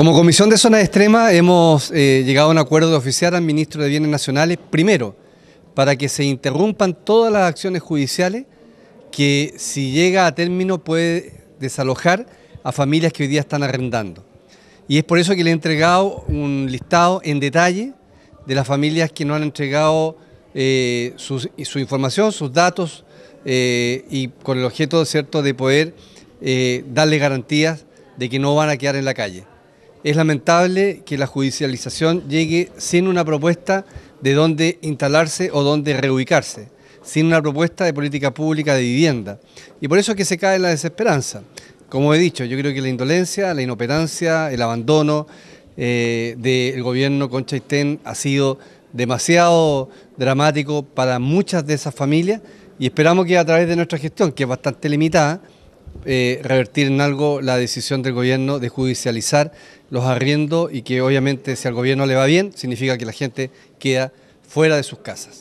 Como Comisión de Zonas Extremas hemos eh, llegado a un acuerdo de oficiar al Ministro de Bienes Nacionales, primero, para que se interrumpan todas las acciones judiciales que si llega a término puede desalojar a familias que hoy día están arrendando. Y es por eso que le he entregado un listado en detalle de las familias que no han entregado eh, su información, sus datos, eh, y con el objeto cierto, de poder darle garantías de que no van a quedar en la calle. Es lamentable que la judicialización llegue sin una propuesta de dónde instalarse o dónde reubicarse, sin una propuesta de política pública de vivienda. Y por eso es que se cae en la desesperanza. Como he dicho, yo creo que la indolencia, la inoperancia, el abandono eh, del gobierno con ha sido demasiado dramático para muchas de esas familias y esperamos que a través de nuestra gestión, que es bastante limitada, eh, revertir en algo la decisión del gobierno de judicializar los arriendos y que obviamente si al gobierno le va bien, significa que la gente queda fuera de sus casas.